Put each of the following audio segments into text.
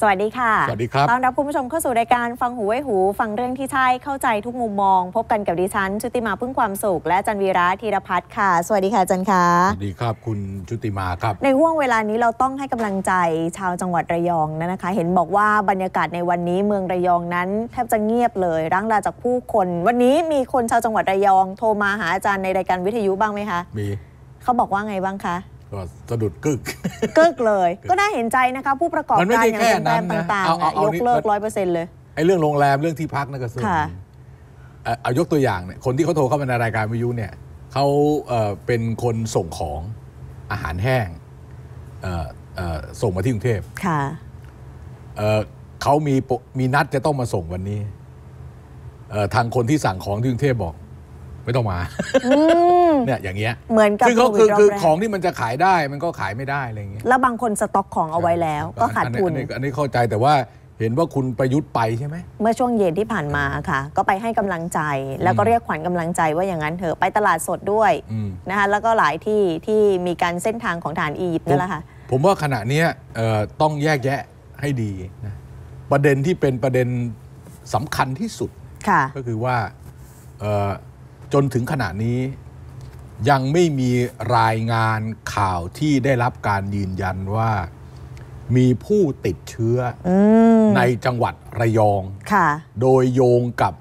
สวัสดีค่ะ สวัสดีครับ ต้อนรับคุณผู้ชมเข้าสู่รายการฟังหูไว้หู ฟังเรื่องที่ใช่เข้าใจทุกมุมมอง พบกันกับดิฉันชุติมาพึ่งความสุขและจันวีระธีรพัฒน์ค่ะ สวัสดีค่ะจันค่ะสวัสดีครับ คุณชุติมาครับ ในห่วงเวลานี้เราต้องให้กำลังใจชาวจังหวัดระยองนะคะ เห็นบอกว่าบรรยากาศในวันนี้เมืองระยองนั้น แทบจะเงียบเลยร่างลาจากผู้คน วันนี้มีคนชาวจังหวัดระยอง โทรมาหาอาจารย์ในรายการวิทยุบ้างไหมคะ มีเขาบอกว่าไงบ้างคะก็สะดุด กึกกึกเลยก็น่าเห็นใจนะคะผู้ประกอบการอย่างโรงแรมต่างๆยกเลิกร้อยเปอร์เซ็นต์เลยไอ้เรื่องโรงแรม เรื่องที่พักนั่นก็ส่วนเอายกตัวอย่างเนี่ยคนที่เขาโทรเข้ามาในรายการวิทยุเนี่ยเขาเป็นคนส่งของอาหารแห้ง ส่งมาที่กรุงเทพค่ะเขามีมีนัดจะต้องมาส่งวันนี้ ทางคนที่สั่งของที่กรุงเทพบอก ไม่ต้องมาเนี่ยอย่างเงี้ยเหมือนกับคือเขาคือคือของที่มันจะขายได้มันก็ขายไม่ได้อะไรเงี้ยแล้วบางคน สต็อกของเอาไว้แล้ว ก็ขาดทุนอันนี้เข้าใจแต่ว่าเห็นว่าคุณประยุทธ์ไปใช่ไหม เมื่อช่วงเย็นที่ผ่านมาค่ะก็ไปให้กำลังใจ แล้วก็เรียกขวัญกำลังใจ ว่าอย่างนั้นเถอะไปตลาดสดด้วยนะคะแล้วก็หลายที่ ที่มีการเส้นทางของฐานอียิปต์นั่นแหละค่ะผมว่าขณะนี้ต้องแยกแยะให้ดีนะประเด็นที่เป็นประเด็นสำคัญที่สุดก็คือว่าจนถึงขณะนี้ยังไม่มีรายงานข่าวที่ได้รับการยืนยันว่า มีผู้ติดเชื้ออในจังหวัดระยองโดยโยงกับ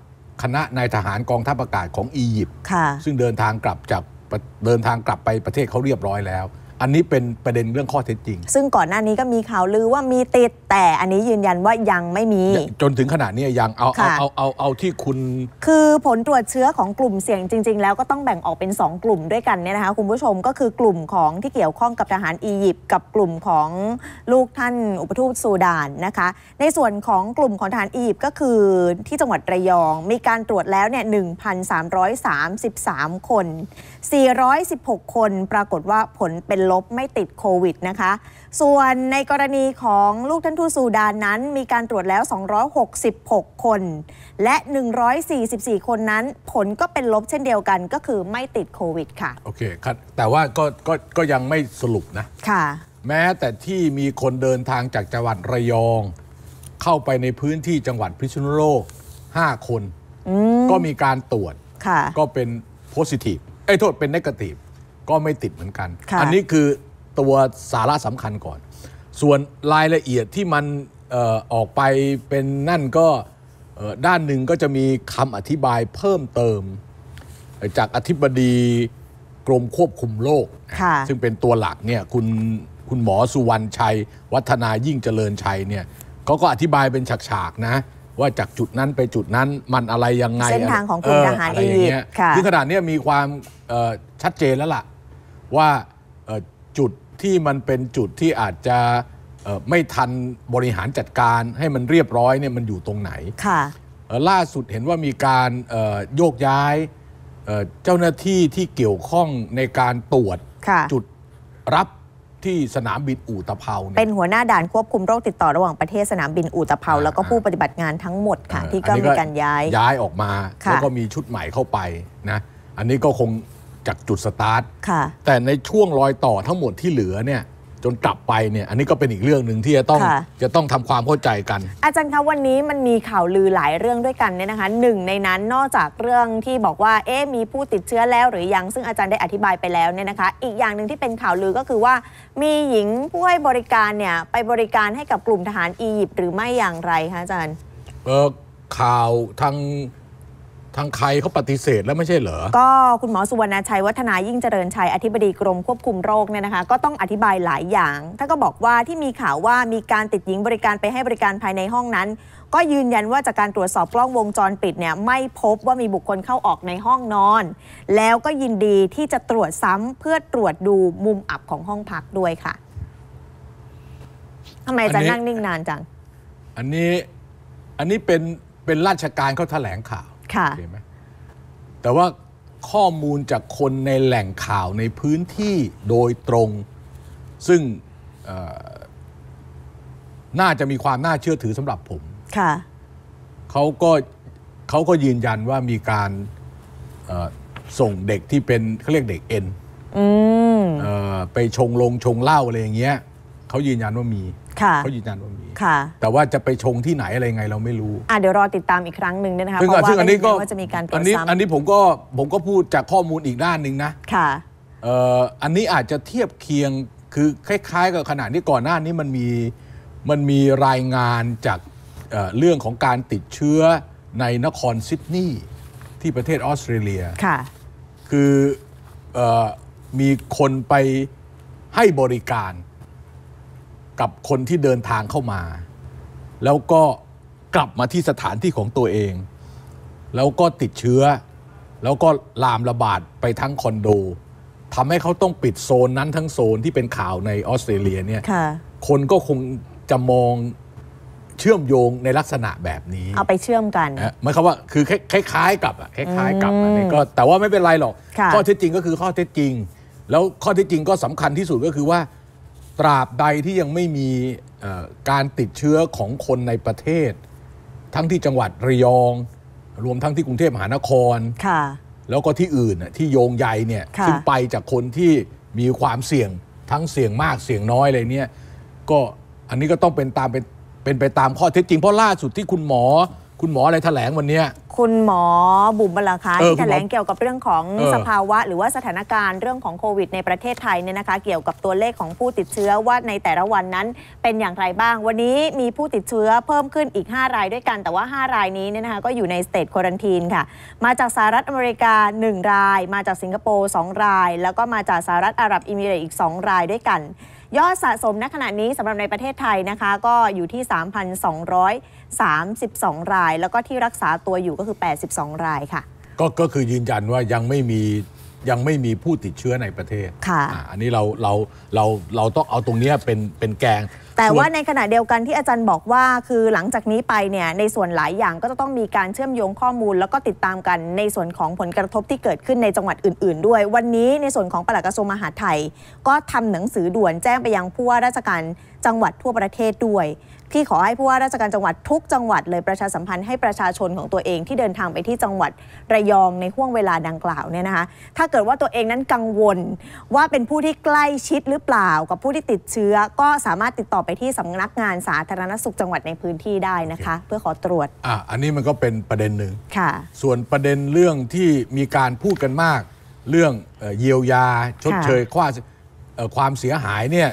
คณะนายทหารกองทัพอากาศของอียิปต์ซึ่งเดินทางกลับจากเดินทางกลับไปประเทศเขาเรียบร้อยแล้วอันนี้เป็นประเด็นเรื่องข้อเท็จจริง ซึ่งก่อนหน้านี้ก็มีข่าวลือว่ามีติดแต่อันนี้ยืนยันว่ายังไม่มี จนถึงขนาดนี้ยังเอาเอาเอาเอาเอาที่คุณ คือผลตรวจเชื้อของกลุ่มเสี่ยงจริง ๆ แล้วก็ต้องแบ่งออกเป็น 2 กลุ่มด้วยกันเนี่ยนะคะคุณผู้ชมก็คือกลุ่มของที่เกี่ยวข้องกับทหารอียิปต์กับกลุ่มของลูกท่านอุปทูตซูดานนะคะ ในส่วนของกลุ่มของทหารอียิปต์ก็คือที่จังหวัดระยองมีการตรวจแล้วเนี่ย1,333 คน 416 คนปรากฏว่าผลเป็นลบไม่ติดโควิดนะคะ ส่วนในกรณีของลูกท่านทูตสูดานนั้น มีการตรวจแล้ว 266 คน และ 144 คนนั้น ผลก็เป็นลบเช่นเดียวกัน ก็คือไม่ติดโควิดค่ะ โอเคครับแต่ว่าก็ก็ก็ยังไม่สรุปนะ ค่ะ แม้แต่ที่มีคนเดินทางจากจังหวัดระยอง เข้าไปในพื้นที่จังหวัดพิษณุโลก 5 คน ก็มีการตรวจ ก็เป็นโพสิทีฟไอ้โทษเป็นนกาทีฟก็ไม่ติดเหมือนกัน อันนี้คือตัวสาระสำคัญก่อน ส่วนรายละเอียดที่มันออกไปเป็นนั่นก็ด้านหนึ่งก็จะมีคำอธิบายเพิ่มเติมจากอธิบดีกรมควบคุมโรคซึ่งเป็นตัวหลักเนี่ยคุณคุณหมอสุวรรณชัย วัฒนายิ่งเจริญชัยเนี่ยเขาก็อธิบายเป็นฉากๆนะว่าจากจุดนั้นไปจุดนั้นมันอะไรยังไงเส้นทางของกรมทหารอีกคือขนาดนี้มีความชัดเจนแล้วล่ะว่าจุดที่มันเป็นจุดที่อาจจะไม่ทันบริหารจัดการให้มันเรียบร้อยเนี่ยมันอยู่ตรงไหน ค่ะล่าสุดเห็นว่ามีการโยกย้ายเจ้าหน้าที่ที่เกี่ยวข้องในการตรวจ จุดรับที่สนามบินอู่ตะเภาเป็นหัวหน้าด่านควบคุมโรคติดต่อระหว่างประเทศสนามบินอู่ตะเภา แล้วก็ผู้ปฏิบัติงานทั้งหมดค่ะที่ก็มีการย้ายย้ายออกมาแล้วก็มีชุดใหม่เข้าไปนะอันนี้ก็คงจากจุดสตาร์ทแต่ในช่วงรอยต่อทั้งหมดที่เหลือเนี่ย จนกลับไปเนี่ยอันนี้ก็เป็นอีกเรื่องหนึ่งที่จะต้องจะต้องทำความเข้าใจกัน อาจารย์คะวันนี้มันมีข่าวลือหลายเรื่องด้วยกันเนี่ยนะคะหนึ่งในนั้นนอกจากเรื่องที่บอกว่าเอ๊ะมีผู้ติดเชื้อแล้วหรือยัง ซึ่งอาจารย์ได้อธิบายไปแล้วเนี่ยนะคะ อีกอย่างหนึ่งที่เป็นข่าวลือก็คือว่า มีหญิงผู้ให้บริการเนี่ยไปบริการให้กับกลุ่มทหารอียิปต์หรือไม่อย่างไรคะอาจารย์เออข่าวทางทางใครเขาปฏิเสธแล้วไม่ใช่เหรอ ก็คุณหมอสุวรรณชัย วัฒนายิ่งเจริญชัย อธิบดีกรมควบคุมโรคเนี่ยนะคะก็ต้องอธิบายหลายอย่าง ท่านก็บอกว่าที่มีข่าวว่ามีการติดหญิงบริการไปให้บริการภายในห้องนั้น ก็ยืนยันว่าจากการตรวจสอบกล้องวงจรปิดเนี่ยไม่พบว่ามีบุคคลเข้าออกในห้องนอน แล้วก็ยินดีที่จะตรวจซ้ำเพื่อตรวจดูมุมอับของห้องพักด้วยค่ะทำไมจะนั่งนิ่งนานจัง อันนี้ อันนี้เป็นเป็นราชการเขาแถลงข่าวค่ะ แต่ว่าข้อมูลจากคนในแหล่งข่าวในพื้นที่โดยตรง ซึ่งน่าจะมีความน่าเชื่อถือสำหรับผม ค่ะ เขาก็เขาก็ยืนยันว่ามีการส่งเด็กที่เป็นเขาเรียกเด็กเอ็นไปชงลงชงเหล้าอะไรอย่างเงี้ยเขายืนยันว่ามีเขายืนยันว่ามค่ะแต่ว่าจะไปชงที่ไหนอะไรไงเราไม่รู้อ่ะเดี๋ยวรอติดตามอีกครั้งหนึ่งนะคะ เพราะว่าซึ่งอันนี้ก็จะมีการอันนี้อันนี้ผมก็ผมก็พูดจากข้อมูลอีกด้านหนึ่งนะค่ะอันนี้อาจจะเทียบเคียงคือคล้ายๆ กับขณะนี้ก่อนหน้านี้มันมีมันมีรายงานจากเรื่องของการติดเชื้อในนครซิดนีย์ที่ประเทศออสเตรเลียค่ะคืออมีคนไปให้บริการกับคนที่เดินทางเข้ามา แล้วก็กลับมาที่สถานที่ของตัวเอง แล้วก็ติดเชื้อ แล้วก็ลามระบาดไปทั้งคอนโดทำให้เขาต้องปิดโซนนั้นทั้งโซนที่เป็นข่าวในออสเตรเลียเนี่ยคคนก็คงจะมองเชื่อมโยงในลักษณะแบบนี้ เอาไปเชื่อมกันไม่ยควาว่าคือคล้ายๆ กับอะคล้ายๆกับอันนี้ก็แต่ว่าไม่เป็นไรหรอก ข้อเท็จจริงก็คือข้อเท็จจริง แล้วข้อเท็จจริงก็สำคัญที่สุดก็คือว่าตราบใดที่ยังไม่มีการติดเชื้อของคนในประเทศ ทั้งที่จังหวัดระยอง รวมทั้งที่กรุงเทพมหานคร แล้วก็ที่อื่นที่โยงใยเนี่ยซึ่งไปจากคนที่มีความเสี่ยงทั้งเสี่ยงมากเสี่ยงน้อยอะไรเนี่ยก็อันนี้ก็ต้องเป็นตามเป็นเป็นไปตามข้อเท็จจริงเพราะล่าสุดที่คุณหมอ คุณหมออะไรแถลงวันนี้คุณหมอบุ๋มบลคะที่แถลงเกี่ยวกับเรื่องของสภาวะ หรือว่าสถานการณ์เรื่องของโควิดในประเทศไทยเนี่ยนะคะเกี่ยวกับตัวเลขของผู้ติดเชื้อว่าในแต่ละวันนั้นเป็นอย่างไรบ้างวันนี้มีผู้ติดเชื้อเพิ่มขึ้นอีก 5 รายด้วยกัน แต่ว่า 5 รายนี้เนี่ยนะคะก็อยู่ในสเตทควอนตีนค่ะมาจากสหรัฐอเมริกา 1 ราย มาจากสิงคโปร์2ราย แล้วก็มาจากสหรัฐอาหรับอิมิเรตอีก 2 รายด้วยกันยอดสะสมณขณะนี้สำหรับในประเทศไทยนะคะก็อยู่ที่ 3,232ราย แล้วก็ที่รักษาตัวอยู่ก็คือ 82 รายค่ะ ก็ก็คือยืนยันว่ายังไม่มียังไม่มีผู้ติดเชื้อ ในประเทศค่ะอันนี้เราเราเรา เราต้องเอาตรงนี้เป็นเป็นแกง แต่ว่าในขณะเดียวกันที่อาจารย์บอกว่า คือหลังจากนี้ไปเนี่ยในส่วนหลายอย่างก็จะต้องมีการเชื่อมโยงข้อมูล แล้วก็ติดตามกันในส่วนของผลกระทบที่เกิดขึ้นในจังหวัดอื่นๆ ด้วย วันนี้ในส่วนของปลัดกระทรวงมหาดไทยก็ทำหนังสือด่วนแจ้งไปยังผู้ว่าราชการจังหวัดทั่วประเทศด้วยพี่ขอให้ผู้ว่าราชการจังหวัดทุกจังหวัดเลยประชาสัมพันธ์ให้ประชาชนของตัวเองที่เดินทางไปที่จังหวัดระยองในห่วงเวลาดังกล่าวเนี่ยนะคะถ้าเกิดว่าตัวเองนั้นกังวลว่าเป็นผู้ที่ใกล้ชิดหรือเปล่ากับผู้ที่ติดเชื้อก็สามารถติดต่อไปที่สำนักงานสาธารณสุขจังหวัดในพื้นที่ได้นะคะเพื่อขอตรวจอ่ะอันนี้มันก็เป็นประเด็นหนึ่งค่ะ ส่วนประเด็นเรื่องที่มีการพูดกันมาก เรื่องเยียวยาชดเชยคาความเสียหายเนี่ย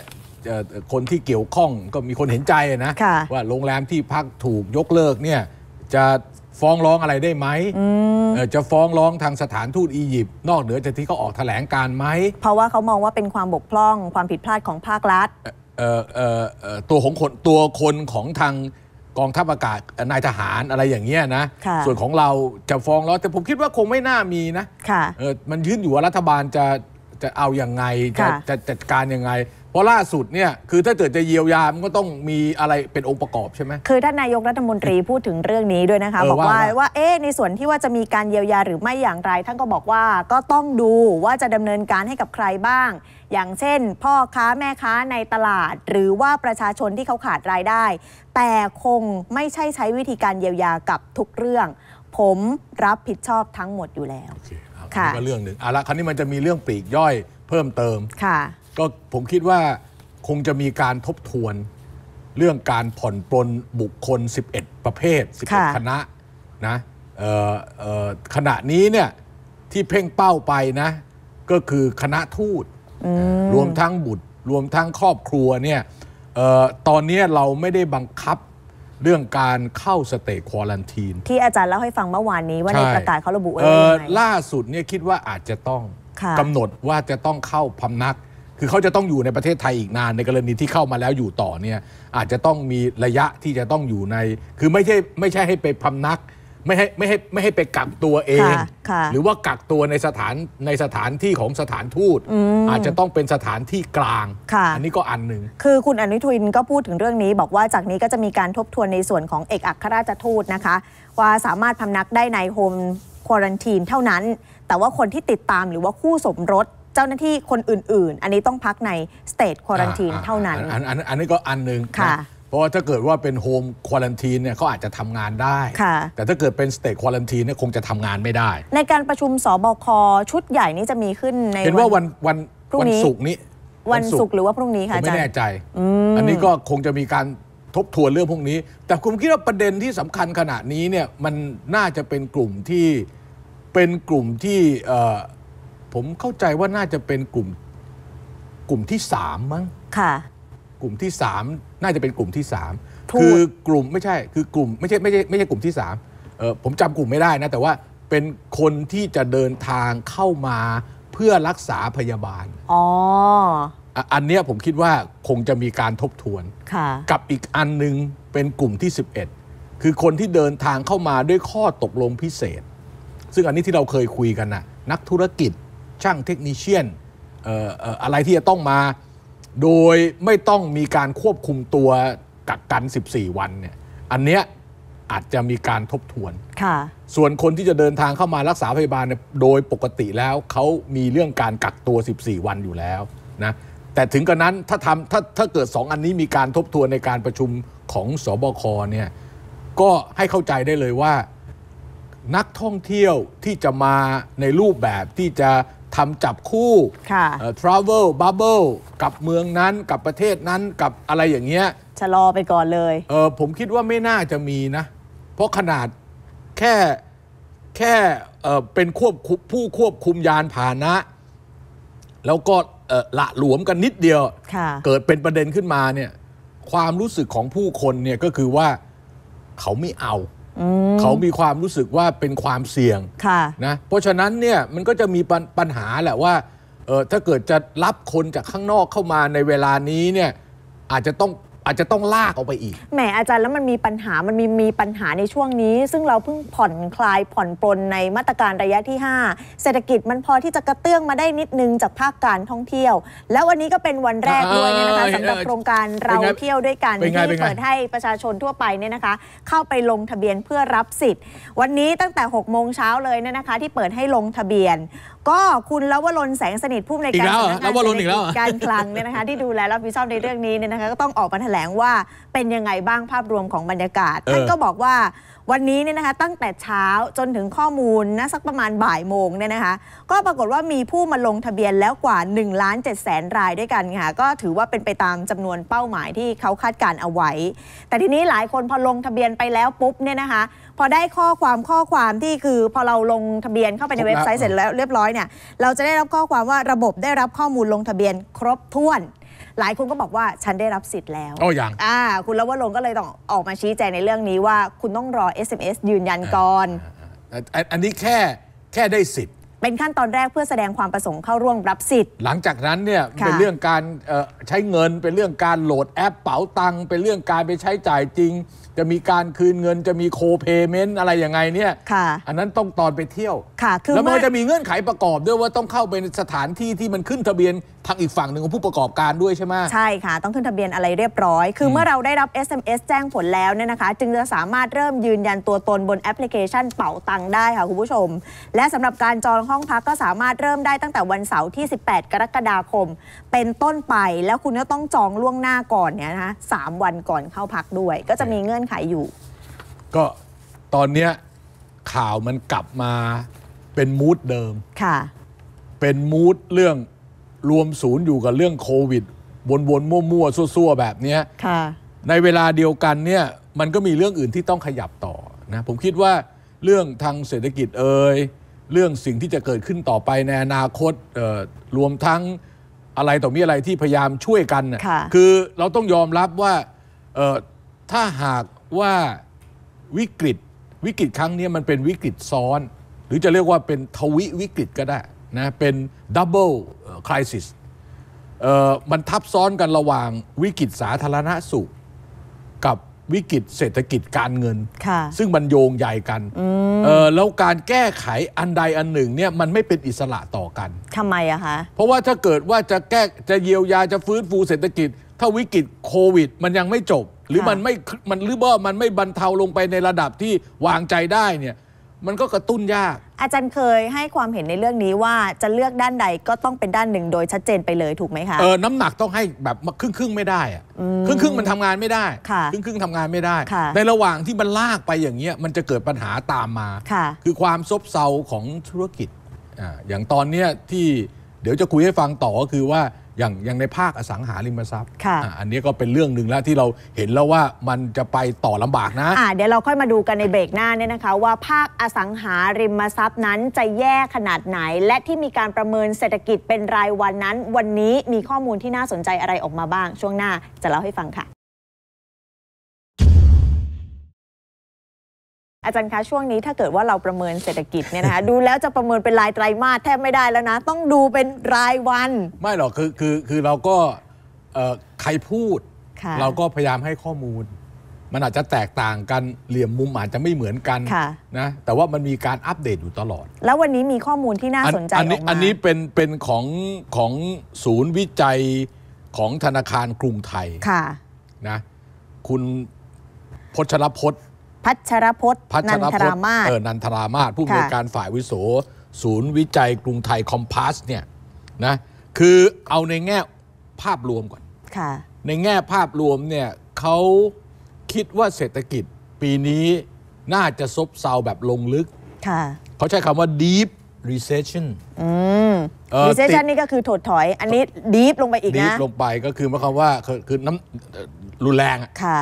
คนที่เกี่ยวข้องก็มีคนเห็นใจนะะว่าโรงแรมที่พักถูกยกเลิกเนี่ยจะฟ้องร้องอะไรได้ไหมจะฟ้องร้องทางสถานทูตอียิปต์นอกเหนือจากที่เขาออกแถลงการไหมเพราะว่าเขามองว่าเป็นความบกพร่องความผิดพลาดของภาครัฐตัวของคนตัวคนของทางกองทัพอากาศนายทหารอะไรอย่างเงี้ยนะส่วนของเราจะฟ้องร้องแต่ผมคิดว่าคงไม่น่ามีนะะมันยื่นอยู่ว่ารัฐบาลจะจะเอาอยัางไงจะจะจัดการยังไงเพราะล่าสุดเนี่ยคือถ้าเกิดจะเยียวยา มันก็ต้องมีอะไรเป็นองค์ประกอบใช่ไหมคือท่านนายกรัฐมนตรีพูดถึงเรื่องนี้ด้วยนะคะ บอกว่าว่าเอ๊ะในส่วนที่ว่าจะมีการเยียวยาหรือไม่อย่างไรท่านก็บอกว่าก็ต้องดูว่าจะดำเนินการให้กับใครบ้าง อย่างเช่น พ่อค้าแม่ค้าในตลาด หรือว่าประชาชนที่เขาขาดรายได้ แต่คงไม่ใช่ใช้วิธีการเยียวยากับทุกเรื่อง ผมรับผิดชอบทั้งหมดอยู่แล้วค่ะก็เรื่องหนึ่งอ่ะละครั้นี้มันจะมีเรื่องปลีกย่อยเพิ่มเติมค่ะก็ผมคิดว่าคงจะมีการทบทวนเรื่องการผ่อนปลนบุคคล 11 ประเภท11คณะนะขณะนี้เนี่ยที่เพ่งเป้าไปนะ ก็คือคณะทูตรวมทั้งบุตร รวมทั้งครอบครัวเนี่ยตอนนี้เราไม่ได้บังคับเรื่องการเข้าสเตจควอลันทีน ที่อาจารย์เล่าให้ฟังเมื่อวานนี้ว่าในประกาศเขาระบุไว้ยังไงล่าสุดเนี่ยคิดว่าอาจจะต้องกำหนดว่าจะต้องเข้าพำนักคือเขาจะต้องอยู่ในประเทศไทยอีกนาน ในกรณีที่เข้ามาแล้วอยู่ต่อเนี่ยอาจจะต้องมีระยะที่จะต้องอยู่ใน คือไม่ใช่ไม่ใช่ให้ไปพำนัก ไม่ให้ไม่ให้ไม่ให้ไปกักตัวเอง หรือว่ากักตัวในสถานในสถานที่ของสถานทูต อาจจะต้องเป็นสถานที่กลางอันี้ก็อันหนึ่งคือคุณอนุทินก็พูดถึงเรื่องนี้ บอกว่าจากนี้ก็จะมีการทบทวนในส่วนของเอกอัครราชทูตนะคะว่าสามารถพำนักได้ในโฮมควอรันทีนเท่านั้น แต่ว่าคนที่ติดตามหรือว่าคู่สมรสจ้าหน้าที่คนอื่นๆ อันนี้ต้องพักในสเตทควอลันทีนเท่านั้น อันนี้ก็อันหนึ่งค่ะ เพราะว่าถ้าเกิดว่าเป็นโฮมควอลันทีนเนี่ยเขาอาจจะทำงานได้ แต่ถ้าเกิดเป็นสเตทควอลันทีนเนี่ยคงจะทำงานไม่ได้ ในการประชุมสบคชุดใหญ่นี้จะมีขึ้นในเห็นว่าวันวันวันศุกร์นี้ วันศุกร์หรือว่าพรุ่งนี้ค่ะไม่แน่ใจอันนี้ก็คงจะมีการทบทวนเรื่องพวกนี้ แต่ผมคิดว่าประเด็นที่สำคัญขณะนี้เนี่ยมันน่าจะเป็นกลุ่มที่เป็นกลุ่มที่ผมเข้าใจว่าน่าจะเป็นกลุ่มกลุ่มที่สามมั้ง ค่ะ กลุ่มที่สามน่าจะเป็นกลุ่มที่สามคือกลุ่มไม่ใช่ คือกลุ่มไม่ใช่ไม่ใช่ไม่ใช่กลุ่มที่สามเออผมจำกลุ่มไม่ได้นะ แต่ว่าเป็นคนที่จะเดินทางเข้ามาเพื่อรักษาพยาบาล อ๋อ อันเนี้ยผมคิดว่าคงจะมีการทบทวน กับอีกอันนึง เป็นกลุ่มที่ 11 คือคนที่เดินทางเข้ามาด้วยข้อตกลงพิเศษ ซึ่งอันนี้ที่เราเคยคุยกันนะนักธุรกิจช่างเทคนิเชียนอะไรที่จะต้องมาโดยไม่ต้องมีการควบคุมตัวกักกัน 14 วันเนี่ยอันเนี้ยอาจจะมีการทบทวนส่วนคนที่จะเดินทางเข้ามารักษาพยาบาลเนี่ยโดยปกติแล้ว เขามีเรื่องการกักตัว 14 วันอยู่แล้วนะแต่ถึงกระนั้นถ้าทำถ้าถ้าเกิด 2 อันนี้มีการทบทวนในการประชุมของ สบคเนี่ยก็ให้เข้าใจได้เลยว่านักท่องเที่ยวที่จะมาในรูปแบบที่จะคำจับคู่ค่ะ travel bubble กับเมืองนั้นกับประเทศนั้นกับอะไรอย่างเงี้ยชะลอไปก่อนเลย เออผมคิดว่าไม่น่าจะมีนะ เพราะขนาดแค่แค่เออเป็นควบผู้ควบคุมยานพาหนะ แล้วก็ละหลวมกันนิดเดียว เกิดเป็นประเด็นขึ้นมาเนี่ยความรู้สึกของผู้คนเนี่ยก็คือว่าเขาไม่เอาเขามีความรู้สึกว่าเป็นความเสี่ยงะนะเพราะฉะนั้นเนี่ยมันก็จะมีปปัญหาแหละว่า ถ้าเกิดจะรับคนจากข้างนอกเข้ามาในเวลานี้เนี่ยอาจจะต้องอาจจะต้องลากออกไปอีก แหม อาจารย์แล้วมันมีปัญหา มันมีมีปัญหาในช่วงนี้ ซึ่งเราเพิ่งผ่อนคลายผ่อนปลนในมาตรการระยะที่ 5 เศรษฐกิจมันพอที่จะกระเตื้องมาได้นิดนึงจากภาคการท่องเที่ยว แล้ววันนี้ก็เป็นวันแรกด้วยเนี่ยนะคะสำหรับโครงการเราเที่ยวด้วยกันที่เปิดให้ประชาชนทั่วไปเนี่ยนะคะ เข้าไปลงทะเบียนเพื่อรับสิทธิ์ วันนี้ตั้งแต่6โมงเช้าเลยเนี่ยนะคะ ที่เปิดให้ลงทะเบียนก็คุณลวรนแสงสนิทผู้ในการสนังนเศรกการคลังเนี่ยนะคะที่ดูแลรับผิดชอบในเรื่องนี้เนี่ยนะคะ ก็ต้องออกมาแถลงว่าเป็นยังไงบ้างภาพรวมของบรรยากาศ ท่านก็บอกว่าวันนี้เนี่ยนะคะ ตั้งแต่เช้าจนถึงข้อมูลนะสักประมาณบ่ายโมงเนี่ยนะคะ ก็ปรากฏว่ามีผู้มาลงทะเบียนแล้วกว่า1ล้าน7แสนรายด้วยกันค่ะ ก็ถือว่าเป็นไปตามจำนวนเป้าหมายที่เขาคาดการเอาไว้ แต่ทีนี้หลายคนพอลงทะเบียนไปแล้วปุ๊บเนี่ยนะคะพอได้ข้อความข้อความที่คือพอเราลงทะเบียนเข้าไปในเว็บไซต์เสร็จแล้วเรียบร้อยเนี่ยเราจะได้รับข้อความว่าระบบได้รับข้อมูลลงทะเบียนครบถ้วน หลายคนก็บอกว่าฉันได้รับสิทธิ์แล้วอ๋อยางอ่าคุณลวลงก็เลยต้องออกมาชี้แจงในเรื่องนี้ว่าคุณต้องรอ SMS ยืนยันก่อน อันนี้แค่แค่ได้สิทธิ์เป็นขั้นตอนแรกเพื่อแสดงความประสงค์เข้าร่วมรับสิทธิ์ หลังจากนั้นเนี่ยเป็นเรื่องการใช้เงินเป็นเรื่องการโหลดแอปเป๋าตัง เป็นเรื่องการไปใช้จ่ายจริง จะมีการคืนเงินจะมีโคเปเมนต์อะไรยังไงเนี่ยอันนั้นต้องตอนไปเที่ยวแล้วมันจะมีเงื่อนไขประกอบด้วยว่าต้องเข้าไปในสถานที่ที่มันขึ้นทะเบียนทางอีกฝั่งหนึ่งของผู้ประกอบการด้วยใช่ไหมใช่ค่ะ ต้องขึ้นทะเบียนอะไรเรียบร้อย คือเมื่อเราได้รับ SMS แจ้งผลแล้วเนี่ยนะคะ จึงจะสามารถเริ่มยืนยันตัวตนบนแอปพลิเคชันเป๋าตังได้ค่ะ คุณผู้ชม และสำหรับการจองห้องพักก็สามารถเริ่มได้ตั้งแต่วันเสาร์ที่ 18 กรกฎาคม เป็นต้นไปแล้วคุณก็ต้องจองล่วงหน้าก่อนเนี่ยนะคะสามวันก่อนเข้าพักด้วย ก็จะมีเงื่อนไขอยู่ ก็ตอนเนี้ยข่าวมันกลับมาเป็นมูดเดิมค่ะ เป็นมูดเรื่องรวมศูนย์อยู่กับเรื่องโควิดวนๆมั่วๆซั่วๆแบบนี้ในเวลาเดียวกันเนี่ยมันก็มีเรื่องอื่นที่ต้องขยับต่อนะผมคิดว่าเรื่องทางเศรษฐกิจเอ่ยเรื่องสิ่งที่จะเกิดขึ้นต่อไปในอนาคตรวมทั้งอะไรต่อมีอะไรที่พยายามช่วยกันนะคือเราต้องยอมรับว่าถ้าหากว่าวิกฤตวิกฤตครั้งนี้มันเป็นวิกฤตซ้อน หรือจะเรียกว่าเป็นทวิวิกฤตก็ได้นะเป็นดับเบิลคริสิสมันทับซ้อนกันระหว่างวิกฤตสาธารณสุขกับวิกฤตเศรษฐกิจการเงิน ซึ่งมันโยงใหญ่กัน แล้วการแก้ไขอันใดอันหนึ่งเนี่ยมันไม่เป็นอิสระต่อกัน ทำไมอะคะ เพราะว่าถ้าเกิดว่าจะแก้จะเยียวยาจะฟื้นฟูเศรษฐกิจ ถ้าวิกฤตโควิด มันยังไม่จบ หรือมันไม่ มันหรือว่ามันไม่บรรเทาลงไปในระดับที่วางใจได้เนี่ยมันก็กระตุ้นยาก อาจารย์เคยให้ความเห็นในเรื่องนี้ว่าจะเลือกด้านใดก็ต้องเป็นด้านหนึ่งโดยชัดเจนไปเลยถูกไหมคะเออน้ำหนักต้องให้แบบครึ่งครึ่งไม่ได้อะครึ่งครึ่งมันทำงานไม่ได้ครึ่งครึ่งทำงานไม่ได้ ในระหว่างที่มันลากไปอย่างเงี้ย มันจะเกิดปัญหาตามมา คือความซบเซาของธุรกิจอ่าอย่างตอนเนี้ยที่เดี๋ยวจะคุยให้ฟังต่อก็คือว่าอย่างอย่างในภาคอสังหาริมทรัพย์อันนี้ก็เป็นเรื่องหนึ่งแล้วที่เราเห็นแล้วว่ามันจะไปต่อลำบากนะะเดี๋ยวเราค่อยมาดูกันในเบรกหน้าเนี่ยนะคะ ว่าภาคอสังหาริมทรัพย์นั้นจะแย่ขนาดไหน และที่มีการประเมินเศรษฐกิจเป็นรายวันนั้น วันนี้มีข้อมูลที่น่าสนใจอะไรออกมาบ้างช่วงหน้าจะเล่าให้ฟัง ค่ะอาจารย์คะช่วงนี้ถ้าเกิดว่าเราประเมินเศรษฐกิจเนี่ยนะคะดูแล้วจะประเมินเป็นรายไตรมาสแทบไม่ได้แล้วนะ ต้องดูเป็นรายวัน ไม่หรอก คือคือคือเราก็ใครพูด เราก็พยายามให้ข้อมูล มันอาจจะแตกต่างกันเหลี่ยมมุมอาจจะไม่เหมือนกันนะแต่ว่ามันมีการอัปเดตอยู่ตลอด แล้ววันนี้มีข้อมูลที่น่าสนใจออกมาอันนี้เป็นเป็นของของศูนย์วิจัยของธนาคารกรุงไทยค่ะนะคุณพชรพจน์พัชรพจน์พัชรพจน์าศเออนันทรามาศผู้อำนวยการฝ่ายวิโส ศูนย์วิจัยกรุงไทยคอมพาสเนี่ยนะคือเอาในแง่ภาพรวมก่อนค่ะ ในแง่ภาพรวมเนี่ยเขาคิดว่าเศรษฐกิจปีนี้น่าจะซบเซาแบบลงลึกค่ะเขาใช้คำว่า deep recession อืมเอ่อรีเซชชันนี่ก็คือถดถอย อันนี้ดีฟลงไปอีก deep นะลงไปก็คือหมายความว่าคือน้ำรุนแรงอะค่ะ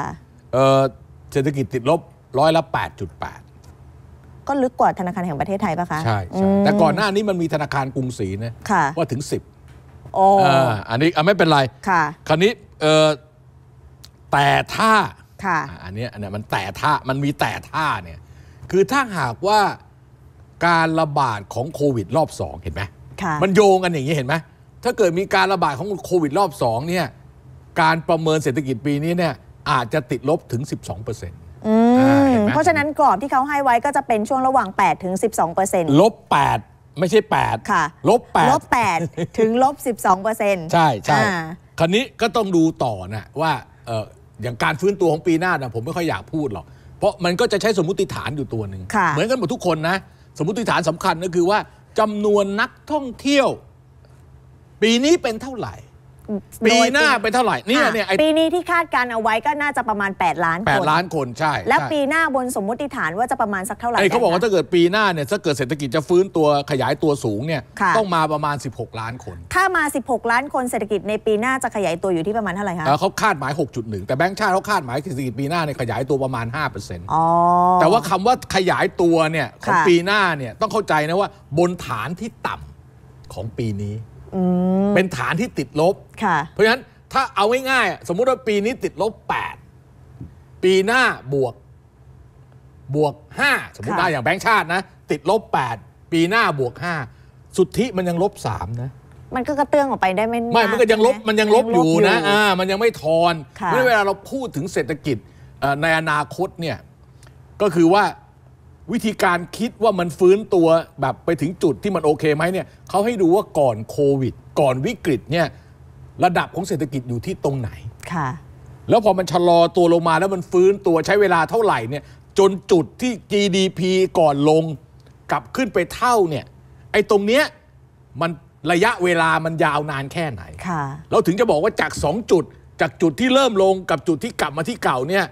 เศรษฐกิจติดลบร้อยละ8.8 ก็ลึกกว่าธนาคารแห่งประเทศไทยปะคะใช่ใช่ แต่ก่อนหน้านี้มันมีธนาคารกรุงศรีนะว่าถึง 10โอ้อันนี้ไม่เป็นไรค่ะ คราวนี้แต่ถ้าค่ะอันนี้อันนี้มันแต่ถ้ามันมีแต่ถ้าเนี่ยคือถ้าหากว่าการระบาดของโควิด รอบสองเห็นไหมค่ะมันโยงกันอย่างนี้เห็นไหมถ้าเกิดมีการระบาดของโควิด รอบสองเนี่ยการประเมินเศรษฐกิจปีนี้เนี่ยอาจจะติดลบถึง 12%อเพราะฉะนั้นกรอบที่เขาให้ไว้ก็จะเป็นช่วงระหว่าง 8 ถึง 12 เปอร์เซ็นต์ลบ 8 ไม่ใช่ 8 ค่ะ ลบ 8 ลบ 8 ถึงลบ12 เปอร์เซ็นต์ ใช่ใช่ คราวนี้ก็ต้องดูต่อนะว่าอย่างการฟื้นตัวของปีหน้านะผมไม่ค่อยอยากพูดหรอก เพราะมันก็จะใช้สมมติฐานอยู่ตัวหนึ่ง เหมือนกันหมดทุกคนนะ สมมติฐานสำคัญก็คือว่าจำนวนนักท่องเที่ยว ปีนี้เป็นเท่าไหร่ปีหน้าเป็นเท่าไหร่เนี่ยเนี่ยไอ้ปีนี้ ที่คาดการเอาไว้ก็น่าจะประมาณ 8 ล้านคน 8 ล้านคนใช่ แล้วปีหน้าบนสมมติฐานว่าจะประมาณสักเท่าไหร่ไอ้เขาบอกว่าถ้าเกิดปีหน้าเนี่ยถ้าเกิดเศรษฐกิจจะฟื้นตัวขยายตัวสูงเนี่ย ต้องมาประมาณ 16 ล้านคน ถ้ามา 16 ล้านคนเศรษฐกิจในปีหน้าจะขยายตัวอยู่ที่ประมาณเท่าไหร่คะเขาคาดหมาย 6.1 แต่แบงค์ชาติเขาคาดหมายเศรษฐกิจปีหน้าเนี่ยขยายตัวประมาณ 5%แต่ว่าคำว่าขยายตัวเนี่ยของปีหน้าเนี่ยต้องเข้าใจนะว่าบนฐานที่ต่ำของปีนี้เป็นฐานที่ติดลบ เพราะฉะนั้น ถ้าเอาง่าย ๆ สมมุติว่าปีนี้ติดลบ 8 ปีหน้าบวก บวก 5 สมมติได้อย่างแบงค์ชาตินะ ติดลบ8ปีหน้าบวก5สุทธิมันยังลบ3นะมันก็กระเตื้องออกไปได้ไม่ไม่มันก็ยังลบมันยังลบอยู่นะอ่ามันยังไม่ทอนเมื่อเวลาเราพูดถึงเศรษฐกิจในอนาคตเนี่ยก็คือว่าวิธีการคิดว่ามันฟื้นตัวแบบไปถึงจุดที่มันโอเคไหมเนี่ยเขาให้ดูว่าก่อนโควิดก่อนวิกฤตเนี่ยระดับของเศรษฐกิจอยู่ที่ตรงไหน ค่ะ แล้วพอมันชะลอตัวลงมาแล้วมันฟื้นตัวใช้เวลาเท่าไหร่เนี่ยจนจุดที่ GDP ก่อนลงกลับขึ้นไปเท่าเนี่ยไอ้ตรงเนี้ยมันระยะเวลามันยาวนานแค่ไหนเราถึงจะบอกว่าจาก2จุดจากจุดที่เริ่มลงกับจุดที่กลับมาที่เก่าเนี่ย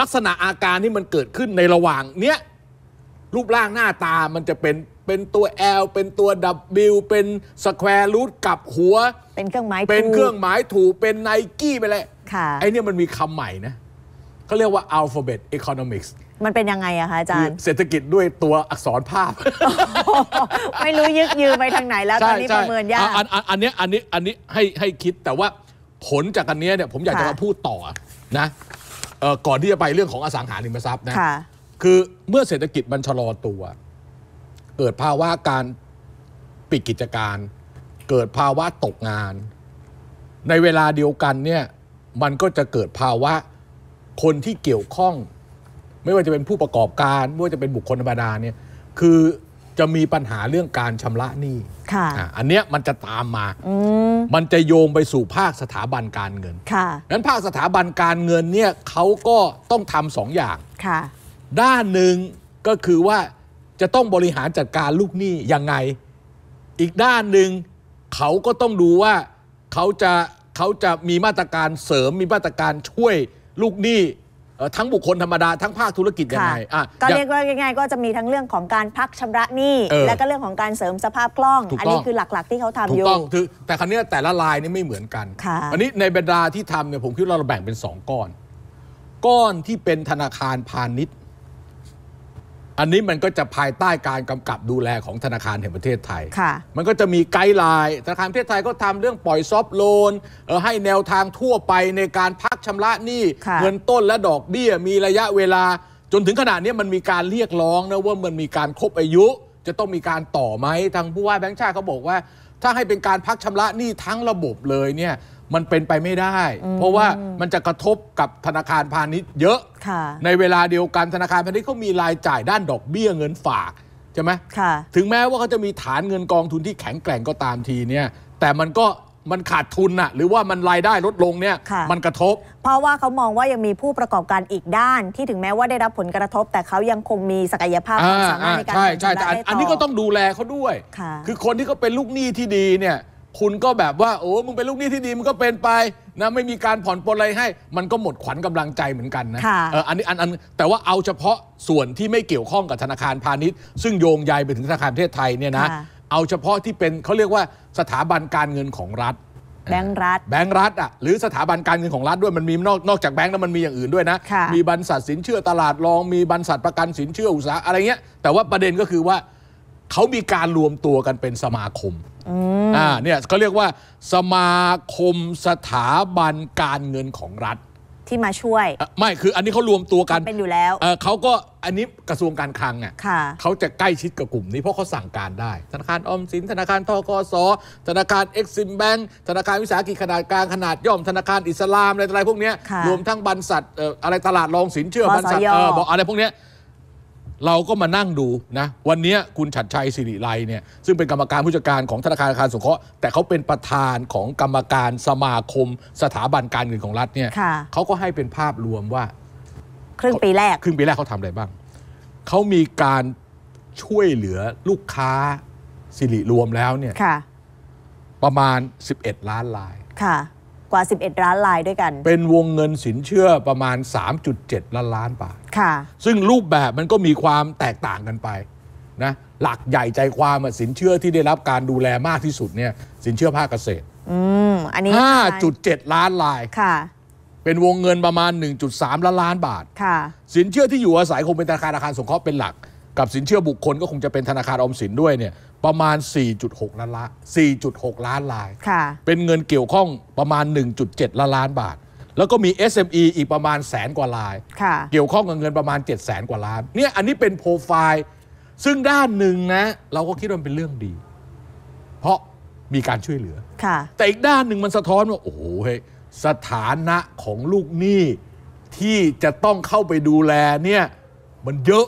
ลักษณะอาการที่มันเกิดขึ้นในระหว่าง เนี้ยรูปร่างหน้าตามันจะเป็นเป็นตัว L เป็นตัว W เป็นสแควร์รูทกับหัว เป็นเครื่องหมายเป็นเครื่องหมายถูกเป็นไนกี้ไปเลยค่ะ ไอเนี้ยมันมีคำใหม่นะเขาเรียกว่า alphabet economics มันเป็นยังไงอะคะอาจารย์เศรษฐกิจด้วยตัวอักษรภาพ ไม่รู้ยึกยือไปทางไหนแล้ว ตอนนี้ประเมินยากอันนี้อันนี้อันนี้ให้ให้คิดแต่ว่าผลจากอันนี้เนี่ย ผมอยากจะมาพูดต่อนะเออก่อนที่จะไปเรื่องของอสังหาริมทรัพย์นะคือเมื่อเศรษฐกิจมันชะลอตัว เกิดภาวะการปิดกิจการ เกิดภาวะตกงาน ในเวลาเดียวกันเนี่ย มันก็จะเกิดภาวะคนที่เกี่ยวข้อง ไม่ว่าจะเป็นผู้ประกอบการไม่ว่าจะเป็นบุคคลธรรมดาเนี่ย คือจะมีปัญหาเรื่องการชำระหนี้อันเนี้ยมันจะตามมา มันจะโยงไปสู่ภาคสถาบันการเงินนั้นภาคสถาบันการเงินเนี่ยเขาก็ต้องทำสองอย่าง ด้านหนึ่งก็คือว่าจะต้องบริหารจัดการลูกหนี้ยังไง อีกด้านหนึ่งเขาก็ต้องดูว่าเขาจะเขาจะมีมาตรการเสริมมีมาตรการช่วยลูกหนี้ทั้งบุคคลธรรมดา ทั้งภาคธุรกิจยังไงก็เรียกว่าง่ายๆก็จะมีทั้งเรื่องของการพักชำระหนี้ และก็เรื่องของการเสริมสภาพคล่อง อันนี้คือหลักๆที่เขาทำอยู่ ถูกต้อง คือ แต่ครั้นี้แต่ละลายนี่ไม่เหมือนกัน อันนี้ในบรรดาที่ทำเนี่ยผมคิดว่าเราแบ่งเป็น2ก้อน ก้อนที่เป็นธนาคารพาณิชย์อันนี้มันก็จะภายใต้การกำกับดูแลของธนาคารแห่งประเทศไทยมันก็จะมีไกด์ไลน์ธนาคารประเทศไทยก็ทำเรื่องปล่อยซอฟโลนให้แนวทางทั่วไปในการพักชำระหนี้เงินต้นและดอกเบี้ยมีระยะเวลา จนถึงขนาดนี้มันมีการเรียกร้องนะว่ามันมีการครบอายุ จะต้องมีการต่อไหมทางผู้ว่าแบงค์ชาติเขาบอกว่า ถ้าให้เป็นการพักชำระหนี้ทั้งระบบเลยเนี่ยมันเป็นไปไม่ได้ เพราะว่ามันจะกระทบกับธนาคารพาณิชย์ เยอะในเวลาเดียวกันธนาคารพาณิชย์เขามีรายจ่ายด้านดอกเบี้ยเงินฝากใช่ไหมถึงแม้ว่าเขาจะมีฐานเงินกองทุนที่แข็งแกร่งก็ตามทีเนี่ยแต่มันก็มันขาดทุนน่ะ หรือว่ามันรายได้ลดลงเนี่ยมันกระทบ เพราะว่าเขามองว่ายังมีผู้ประกอบการอีกด้าน ที่ถึงแม้ว่าได้รับผลกระทบ แต่เขายังคงมีศักยภาพความสามารถในการใช่ใช่แต่อันนี้ก็ต้องดูแลเขาด้วยคือคนที่เขาเป็นลูกหนี้ที่ดีเนี่ยคุณก็แบบว่าโอ้มึงเป็นลูกหนี้ที่ดีมันก็เป็นไปนะไม่มีการผ่อนปลนอะไรให้ มันก็หมดขวัญกำลังใจเหมือนกันนะเอออันนี้อันอัน แต่ว่าเอาเฉพาะส่วนที่ไม่เกี่ยวข้องกับธนาคารพาณิชย์ ซึ่งโยงใยไปถึงธนาคารประเทศไทยเนี่ยนะเอาเฉพาะที่เป็นเขาเรียกว่าสถาบันการเงินของรัฐ แบงก์รัฐ แบงก์รัฐอ่ะหรือสถาบันการเงินของรัฐด้วยมันมีนอกนอกจากแบงก์แล้วมันมีอย่างอื่นด้วยนะมีบรรษัทสินเชื่อตลาดรองมีบรรษัทประกันสินเชื่ออุตสาหะอะไรเงี้ยแต่ว่าประเด็นก็คือว่าเขามีการรวมตัวกันเป็นสมาคมอ่าเนี่ยเขาเรียกว่าสมาคมสถาบันการเงินของรัฐที่มาช่วย ไม่คืออันนี้เขารวมตัวกันเป็นอยู่แล้วเขาก็อันนี้กระทรวงการคลังอ่ะเขาจะใกล้ชิดกับกลุ่ม นี้เพราะเขาสั่งการได้ ธนาคารออมสิน ธนาคารทกสธนาคารเอ็กซิมแบงธนาคารวิสาหกิจขนาดกลางขนาดย่อมธนาคารอิสลามอะไรอะไรพวกนี้รวมทั้งบรรษัทอะไรตลาดรองสินเชื่อบรรษัทอะไรพวกนี้เราก็มานั่งดูนะวันนี้คุณฉัดชัยสิริไลเนี่ยซึ่งเป็นกรรมการผู้จัดการของธนาคารอาคารสงเคราะห์แต่เขาเป็นประธานของกรรมการสมาคมสถาบันการเงินของรัฐเนี่ยเขาก็ให้เป็นภาพรวมว่า ครึ่งปีแรก ครึ่งปีแรกเขาทำอะไรบ้าง เขามีการช่วยเหลือลูกค้าสิริรวมแล้วเนี่ยประมาณ 11 ล้านลายกว่า 11 ล้านลายด้วยกัน เป็นวงเงินสินเชื่อประมาณ 3.7 ล้านล้านบาทค่ะ ซึ่งรูปแบบมันก็มีความแตกต่างกันไปนะหลักใหญ่ใจความสินเชื่อที่ได้รับการดูแลมากที่สุดเนี่ยสินเชื่อภาคเกษตรอืมอันนี้ 5.7 ล้านลายค่ะ เป็นวงเงินประมาณ 1.3 ล้านล้านบาทค่ะสินเชื่อที่อยู่อาศัยคงเป็นธนาคารอาคารสงเคราะห์เป็นหลัก กับสินเชื่อบุคคลก็คงจะเป็นธนาคารออมสินด้วยเนี่ยประมาณ 4.6 ล้านละ4.6 ล้านลาย เป็นเงินเกี่ยวข้องประมาณ 1.7ล้านล้านบาท แล้วก็มี SME อีกประมาณแสนกว่าลาย เกี่ยวข้องกับเงินประมาณ 7 0 0แสนกว่าล้าน เนี่ย อันนี้เป็นโปรไฟล์ ซึ่งด้านหนึ่งนะ เราก็คิดว่าเป็นเรื่องดี เพราะมีการช่วยเหลือแต่อีกด้านหนึ่งมันสะท้อนว่า โอ้โห สถานะของลูกหนี้ที่จะต้องเข้าไปดูแลเนี่ย มันเยอะ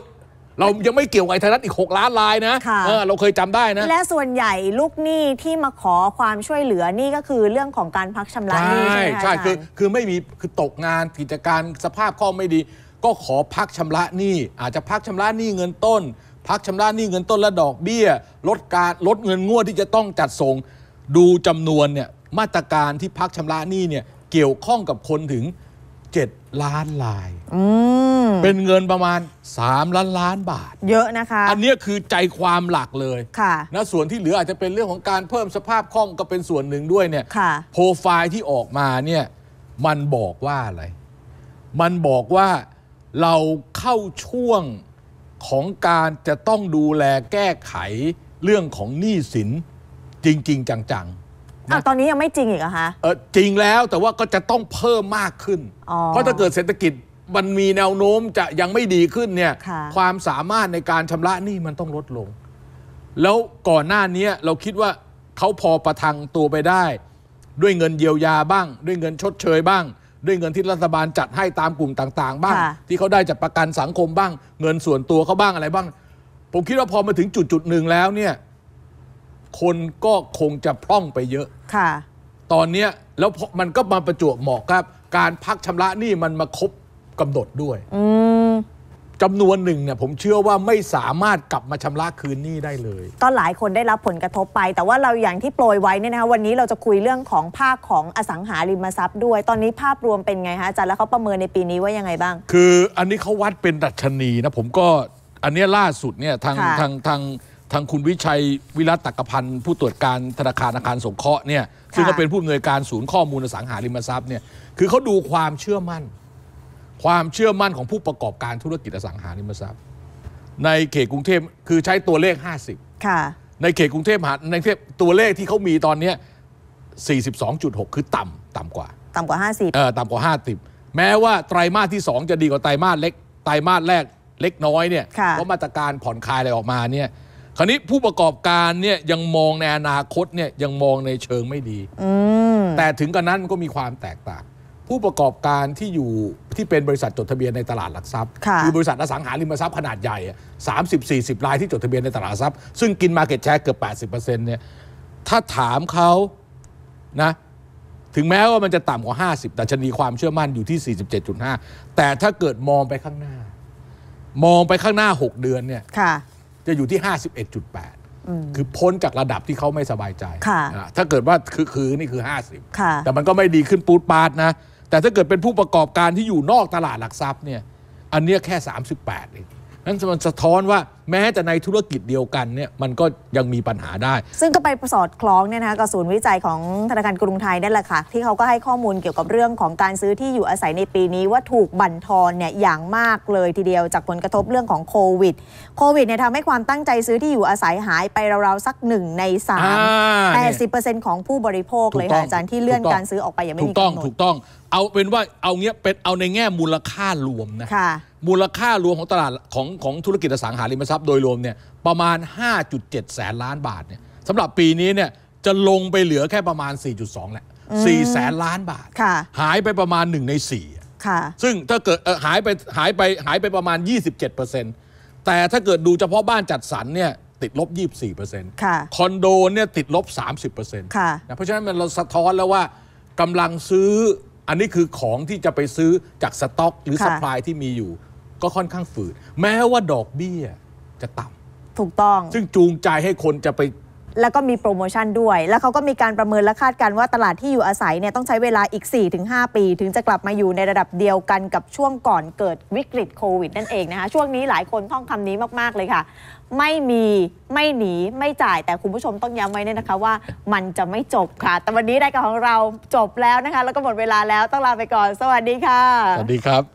เรายังไม่เกี่ยวกับไทยรัฐอีก6ล้านลายนะะเออเราเคยจำได้นะ และส่วนใหญ่ลูกหนี้ที่มาขอความช่วยเหลือนี่ก็คือเรื่องของการพักชำระหนี้ ใช่ไหมใช่คือคือไม่มีคือตกงานกิจการสภาพคล่องไม่ดี ก็ขอพักชำระหนี้อาจจะพักชำระหนี้เงินต้น พักชำระหนี้เงินต้นและดอกเบี้ย ลดการลดเงินงวดที่จะต้องจัดส่ง ดูจำนวนเนี่ยมาตรการที่พักชำระหนี้เนี่ยเกี่ยวข้องกับคนถึง7ล้านลายเป็นเงินประมาณ 3 ล้านล้านบาท เยอะนะคะอันนี้คือใจความหลักเลยะนะส่วนที่เหลืออาจจะเป็นเรื่องของการเพิ่มสภาพคล่องก็เป็นส่วนหนึ่งด้วยเนี่ยโปรไฟล์ที่ออกมาเนี่ยมันบอกว่าอะไร มันบอกว่าเราเข้าช่วงของการจะต้องดูแลแก้ไขเรื่องของหนี้สินจริง ๆ จังๆอ้าวตอนนี้ยังไม่จริงอีกเหรอคะเออจริงแล้วแต่ว่าก็จะต้องเพิ่มมากขึ้น เพราะถ้าเกิดเศรษฐกิจ มันมีแนวโน้มจะยังไม่ดีขึ้นเนี่ยคความสามารถในการชำระหนี้มันต้องลดลง แล้วก่อนหน้านี้เราคิดว่าเขาพอประทังตัวไปได้ ด้วยเงินเยียวยาบ้าง ด้วยเงินชดเชยบ้าง ด้วยเงินที่รัฐบาลจัดให้ตามกลุ่มต่างๆ บ้าง ที่เขาได้จากประกันสังคมบ้าง เงินส่วนตัวเขาบ้างอะไรบ้าง ผมคิดว่าพอมาถึงจุดจุดหนึ่งแล้วเนี่ยคนก็คงจะพร่องไปเยอะค่ะ ตอนเนี้ยแล้วมันก็มาประจวบเหมาะครับ การพักชำระหนี้มันมาครบกำหนดด้วยจำนวนหนึ่งเนี่ยผมเชื่อว่าไม่สามารถกลับมาชำระคืนหนี้ได้เลยก็หลายคนได้รับผลกระทบไป แต่ว่าเราอย่างที่โปรยไว้เนี่ยนะคะวันนี้เราจะคุยเรื่องของภาคของอสังหาริมทรัพย์ด้วย ตอนนี้ภาพรวมเป็นไงฮะอาจารย์แล้วเขาประเมินในปีนี้ว่ายังไงบ้าง คืออันนี้เขาวัดเป็นดัชนีนะ ผมก็อันนี้ล่าสุดเนี่ยทางทางทางทางทางคุณวิชัยวิรัตตกพันธ์ผู้ตรวจการธนาคารอาคารสงเคราะห์เนี่ยซึ่งก็เป็นผู้อำนวยการศูนย์ข้อมูลอสังหาริมทรัพย์เนี่ยคือเขาดูความเชื่อมั่น ความเชื่อมั่นของผู้ประกอบการธุรกิจอสังหาริมทรัพย์ ในเขตกรุงเทพคือใช้ตัวเลข 50ค่ะในเขตกรุงเทพมหาในเทพตัวเลขที่เขามีตอนนี้สสสี่ิบองจุดหกคือต่ำต่ำกว่าต่ำกว่าห้าสิบเออต่ำกว่าห้าสิบแม้ว่าไตรมาสที่สองจะดีกว่าไตรมาสเล็กไตรมาสแรกเล็กน้อยเนี่ยเพราะมาตรการผ่อนคลายอะไรออกมาเนี่ยคราวนี้ผู้ประกอบการเนี่ยยังมองในอนาคตเนี่ยยังมองในเชิงไม่ดีแต่ถึงกระนั้นมันก็มีความแตกต่าง ผู้ประกอบการที่อยู่ที่เป็นบริษัทจดทะเบียนในตลาดหลักทรัพย์คือบริษัทอสังหาริมทรัพย์ขนาดใหญ่สามสิบสี่สิบรายที่จดทะเบียนในตลาดทรัพย์ซึ่งกินมาเก็ตแชร์เกือบแปดสิบเปอร์เซ็นต์เนี่ยถ้าถามเขานะ ถึงแม้ว่ามันจะต่ำกว่า 50แต่ชนีความเชื่อมั่นอยู่ที่ 47.5 แต่ถ้าเกิดมองไปข้างหน้า มองไปข้างหน้า 6 เดือนเนี่ยจะอยู่ที่ 51.8 คือพ้นจากระดับที่เขาไม่สบายใจ ถ้าเกิดว่าคือคือนี่คือ 50 แต่มันก็ไม่ดีขึ้นปูดปาดนะ แต่ถ้าเกิดเป็นผู้ประกอบการที่อยู่นอกตลาดหลักทรัพย์เนี่ย อันเนี้ยแค่ 38เองนั้นมันสะท้อนว่าแม้แต่ในธุรกิจเดียวกันเนี่ยมันก็ยังมีปัญหาได้ ซึ่งก็ไปสอดคล้องเนี่ยนะคะกับศูนย์วิจัยของธนาคารกรุงไทยนั่นแหละค่ะที่เขาก็ให้ข้อมูลเกี่ยวกับเรื่องของการซื้อที่อยู่อาศัยในปีนี้ ว่าถูกบั่นทอนเนี่ยอย่างมากเลยทีเดียวจากผลกระทบเรื่องของโควิดโควิดเนี่ยทำให้ความตั้งใจซื้อที่อยู่อาศัยหายไปราวๆสักหนึ่งในสามแปดสิบเปอร์เซ็นต์ของผู้บริโภคเลยค่ะอาจารย์ที่เลื่อนการซื้อออกไปอย่างไม่มีกำหนดถูกต้องถูกต้องเอาเป็นว่าเอาเงี้ยเป็นเอาในแง่มูลค่ารวมนะมูลค่ารวมของตลาดของของธุรกิจอสังหาริมทรัพย์โดยรวมเนี่ยประมาณ5.7แสนล้านบาทเนี่ยสำหรับปีนี้เนี่ยจะลงไปเหลือแค่ประมาณ4.2แหละ4แสนล้านบาทหายไปประมาณ1ใน4ซึ่งถ้าเกิดหายไปหายไปหายไปประมาณ27%แต่ถ้าเกิดดูเฉพาะบ้านจัดสรรเนี่ยติดลบ24%ค่ะคอนโดเนี่ยติดลบ30%ค่ะเพราะฉะนั้นมันเราสะท้อนแล้วว่ากำลังซื้ออันนี้คือของที่จะไปซื้อจากสต็อกหรือสป라이ที่มีอยู่ก็ค่อนข้างฝืด แม้ว่าดอกเบี้ยจะต่ำถูกต้อง ซึ่งจูงใจให้คนจะไป แล้วก็มีโปรโมชั่นด้วย แล้วเขาก็มีการประเมินและคาดการณ์ว่าตลาดที่อยู่อาศัยเนี่ยต้องใช้เวลาอีก 4-5 ปี ถึงจะกลับมาอยู่ในระดับเดียวกันกับช่วงก่อนเกิดวิกฤตโควิดนั่นเองนะคะ ช่วงนี้หลายคนท่องคำนี้มากๆเลยค่ะ ไม่มีไม่หนีไม่จ่ายแต่คุณผู้ชมต้องย้ำไว้เนี่ยนะคะ ว่ามันจะไม่จบค่ะ แต่วันนี้รายการของเราจบแล้วนะคะ แล้วก็หมดเวลาแล้วต้องลาไปก่อน สวัสดีค่ะสวัสดีครับ